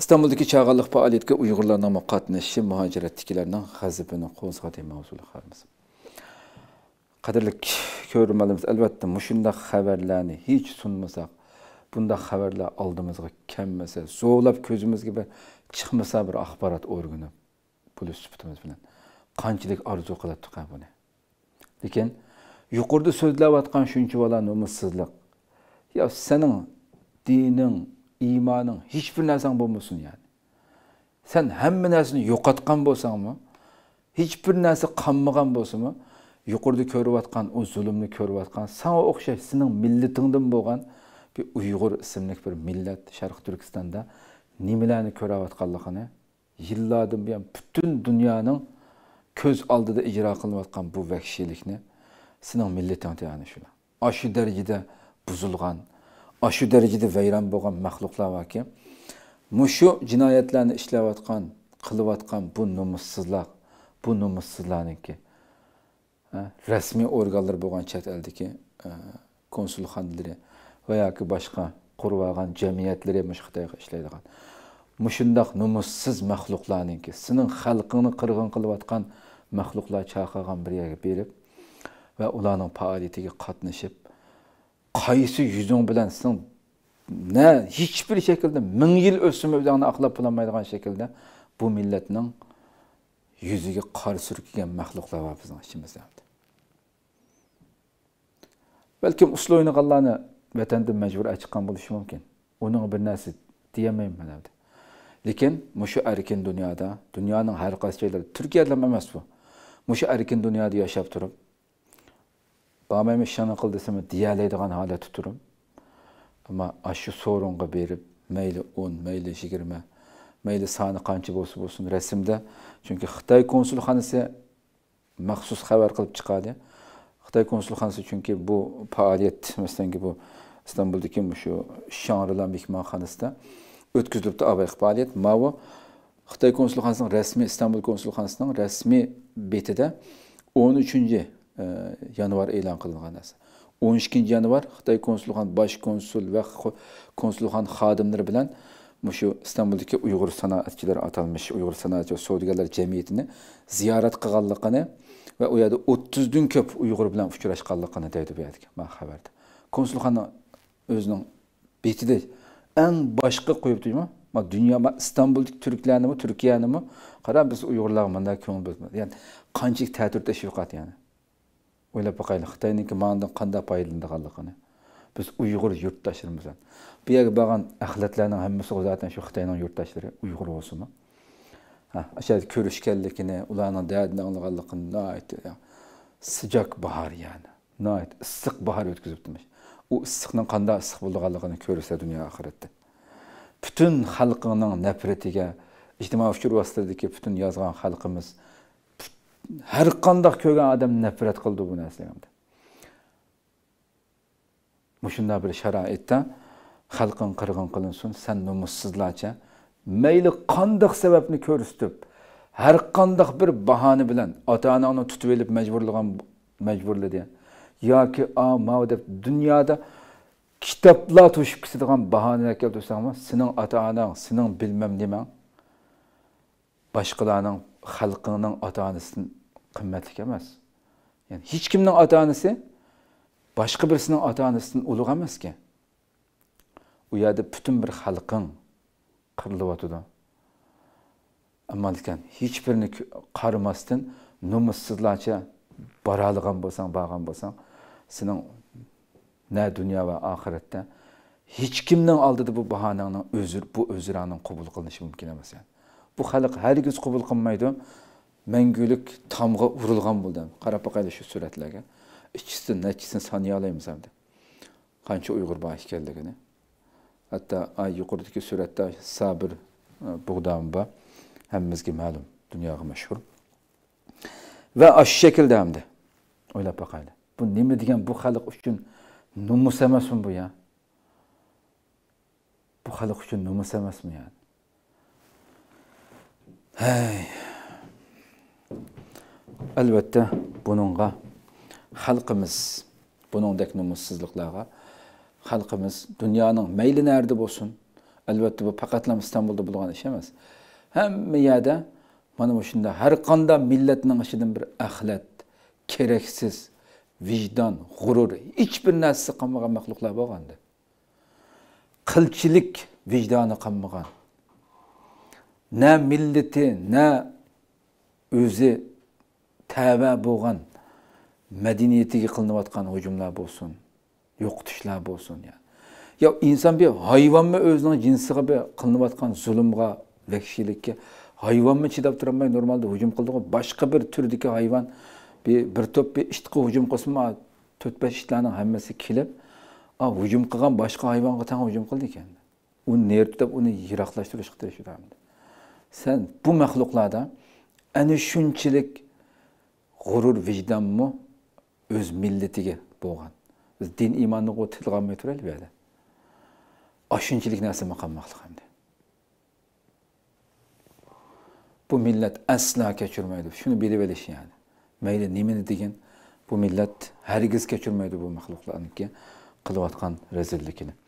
istanbuldagi chag'anliq faoliyatga uyg'urlarning qatnashishi muhojiratdagilarning g'azabini qo'zg'adi mavzuli xarmiz qadrli ko'rmalarimiz albatta mushundaq xabarlarni hech sunmasak bunday xabarlar oldimizga kelmasa zo'rlab ko'zimizga bir chiqmasa bir axborot o'rganib bo'lish sifatimiz bilan qanchalik orzu qilyaptiq buni lekin yuqorida so'zlayotgan shuncha bola nomussizlik yo sening dining iymanın hiçbir narsang bo'lmasin ya'ni sen hem hamma narsani yo'qotgan bo'lsangmi hechbir narsa qolmagan bo'lsinmi yuqorida ko'rayotgan u zulmni ko'rayotgan sanga o'xshash sening millatingdan bo'lgan bir uyg'ur ismli bir millat sharq turkistonda nimalarni ko'rayotganligini yillardan bütün dünyanın köz ko'z oldida ijro qilinayotgan bu vahshiylikni sening millating ya'ni shular ana shu darajada buzilgan aşu dərəcədə vəyran boğan məxluqlar var ki, muşu cinayətlərini işləvətqan, qılıvətqan bu numussızlar, bu numussızların ki, hə, rəsmi orqanlar boğan çət əldəki hə, konsulxanları və ya ki, başqa qurvağan cəmiyyətləri məş Xitayğa işləydiğan. Muşundaq numussuz məxluqların ki, sinin xalqını qırğın qılıvətqan məxluqlar çağırğan bir yerə berib və onların fəaliyyətinə qatnışıb qaysi yuzing bilan sen ne hiçbir şekilde shaklda ming yil o'simi o'zingni aqlab bo'lolmaydigan shaklda bu millatning yuziga qor surkigan maxluqlar bor bizni Belki uslu oyunu kallarını vatandan mecbur açıkan buluşu mümkün. Onun bir nesi diyemeyim ben evde. lekin bu şu erken dünyada, dünyanın her kaç şeyleri, Türkiye'de emas bu şu erken dünyada yaşayıp durup, бармаймын ешнәрне қыл десем дей алайдыған халәті ама ашу сорынға беріп мәйлі он мәйлі жиырма мәйлі саны қанчы болса болсын рәсімді чүнки қытай консулханасы махсус хабар қылып шығады қытай консулханасы чүнки бұл паалиет мәселен бұл istanbuldagi shu shonrilar mehmonxonasida xitoy консулханасының rasmiy istanbul консулханасының rasmiy betida o'n uchinchi Ee, yanvar ilan qilingan edi o'n ikkinchi yanvar xitoy konsulxon bosh konsul va konsulxon xodimlari bilan shu istanbuldagi uyg'ur sanoatchilari atalmish uyg'ur sanoatchi va savdogarlar jamiyatini ziyorat qilganligini va u yerda o'ttizdan ko'p uyg'ur bilan uchrashganligini deydi bu yerda man xabarda konsulxona o'zining betida Ma dünya ma turibmi dunyo mi, turklarnimi mi? qara biz uyg'urlar bunday ko'ngil ya'ni qanchalik ta'tir tashviqot ya'ni ойлап бақайлы қытайныкі маңдың қандай пайдаындығалығыны э? біз ұйғыр жұрттастырымыз бұл баған барған ахлетлердің ғой затен шу қытайның жұрттастары ұйғыр болсы ма э? аша жерде көрішкенлігіне олардың дәдін аңлағанлығын найт э? сыжак бахар яғни найт ыстық бахар өткізіп тұрмыз ол ыстықтың қандай ыстық болғанлығын көрсе дүние ақыретте бүтін халқыңның нәпіретіге ыжтимаи ке бүтін жазған халқымыз har qandoq ko'rgan odam nafrat qildi bu narsalarni mushundoq bir sharoitda xalqing qirg'in qilinsin san nomussizlarcha mayli qandoq sababni ko'rsatib har qandoq bir bahona bilan ota onangni tutib olib majburlagan majburladi yoki a mav deb dunyoda kitoblar to'shib ketadigan bahonalar keltirsanmi sening ota onang sening bilmam nimang boshqalarning Halkının ota-onasidan qimmatli Ya'ni hiç kimden ota başka birisinin birisining ota-onasidan ulug' emasku. U bir halkın qirilyotidi. Ama lekin hech birini qaramasdan nomussizlarcha boralgan bo'lsang, basan bo'lsang, sening na dunyo va oxiratda hech kimning oldida bu bahonangning özür, bu o'ziraning qabul qilinishi mümkün emas. Yani. bu xalq hargiz qabul qilmaydi mangulik tomg'a urilgan bo'ldi qarab boqaylik shu suratlarga ikkisi nechisini saniya olamiz hamda qancha uyg'ur bor ekanligini hatto yuqoridagi suratda sabir e, bug'dam bor hammamizga ma'lum dunyoga mashhur va shu shaklda hamda o'ylab boqaylik bu nima degan bu xalq uchun numus emasmi bu ya bu xalq uchun numus emasmi yani Hey. Albatta buningga xalqimiz buningdek numussizliklarga xalqimiz dunyoning mayli narda bo'lsin. Albatta bu faqat Istanbulda bo'lgan ish emas. Hamma yerda mana shunda har qanday millatning ichidan bir axlat, keraksiz vijdon, g'urur, hech bir narsa qolmagan maxluqlar bo'lgandi. Qilchilik vijdoni qolmagan. ne milleti, ne özü tevbe boğan medeniyeti yıkılınıvatkan hücumlar bolsun, yoktuşlar bolsun yani. Ya insan bir hayvan mı özünün cinsiga bir kılınavatkan zulümga, vekşilikki, hayvan mı çidap duramay normalde hücum kıldığı başka bir türdeki hayvan bir, bir top bir iştiqi hücum qısma 4-5 iştlarning hammasi kelib, hücum qilgan boshqa hayvonga tan hücum qildi ekan. Uni nertib, uni yiroqlashtirish qidirishdi. sen bu mahluklarda ana shunchalik g'urur vijdonmi o'z millatiga bo'lgan biz din iymonni tilga turaylik bu yerda shunchalik narsani qilmoqliq hamda bu millat aslo kechirmaydi shuni bilib olish ya'ni mayli nimani degin bu millat hargiz kechirmaydi bu maxluqlarniki qilayotgan rezilligini